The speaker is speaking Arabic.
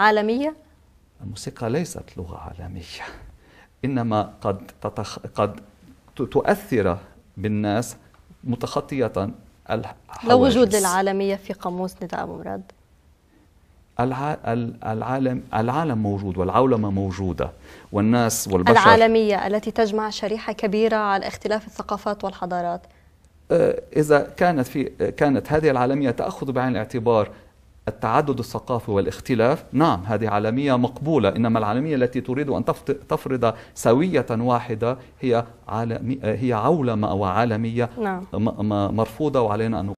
عالمية؟ الموسيقى ليست لغة عالمية إنما قد, تتخ... قد تؤثر بالناس متخطية الحواجز لا وجود للعالمية في قاموس نداء أبو مراد الع... العالم العالم موجود والعولمه موجوده والناس والبشر العالميه التي تجمع شريحه كبيره على اختلاف الثقافات والحضارات آه، اذا كانت في كانت هذه العالميه تاخذ بعين الاعتبار التعدد الثقافي والاختلاف نعم هذه عالمية مقبولة إنما العالمية التي تريد أن تفرض سوية واحدة هي عالمي هي عولمة أو عالمية نعم. مرفوضة وعلينا أن